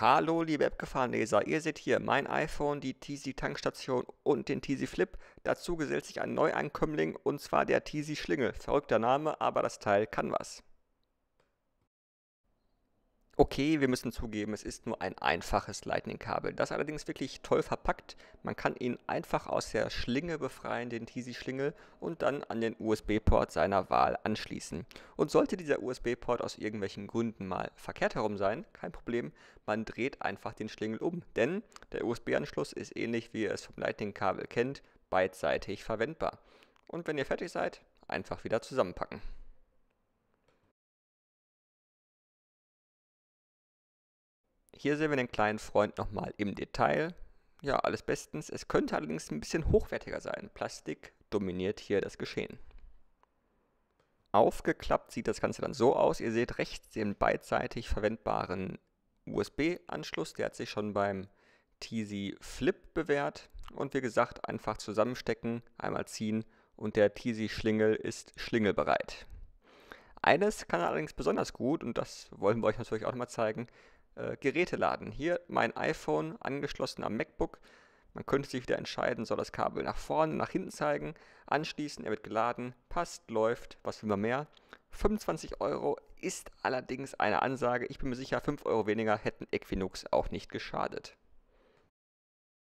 Hallo, liebe app ihr seht hier mein iPhone, die Teasy Tankstation und den Teasy Flip. Dazu gesellt sich ein Neuankömmling und zwar der Teasy Schlingel. Verrückter Name, aber das Teil kann was. Okay, wir müssen zugeben, es ist nur ein einfaches Lightning-Kabel. Das allerdings wirklich toll verpackt. Man kann ihn einfach aus der Schlinge befreien, den Teasy-Schlingel, und dann an den USB-Port seiner Wahl anschließen. Und sollte dieser USB-Port aus irgendwelchen Gründen mal verkehrt herum sein, kein Problem, man dreht einfach den Schlingel um. Denn der USB-Anschluss ist ähnlich wie ihr es vom Lightning-Kabel kennt, beidseitig verwendbar. Und wenn ihr fertig seid, einfach wieder zusammenpacken. Hier sehen wir den kleinen Freund nochmal im Detail. Ja, alles bestens. Es könnte allerdings ein bisschen hochwertiger sein. Plastik dominiert hier das Geschehen. Aufgeklappt sieht das Ganze dann so aus. Ihr seht rechts den beidseitig verwendbaren USB-Anschluss. Der hat sich schon beim Teasy Flip bewährt. Und wie gesagt, einfach zusammenstecken, einmal ziehen und der Teasy Schlingel ist schlingelbereit. Eines kann allerdings besonders gut, und das wollen wir euch natürlich auch nochmal zeigen, äh, Geräte laden. Hier mein iPhone angeschlossen am MacBook. Man könnte sich wieder entscheiden, soll das Kabel nach vorne, nach hinten zeigen, Anschließend, er wird geladen, passt, läuft, was will man mehr. 25 Euro ist allerdings eine Ansage. Ich bin mir sicher, 5 Euro weniger hätten Equinox auch nicht geschadet.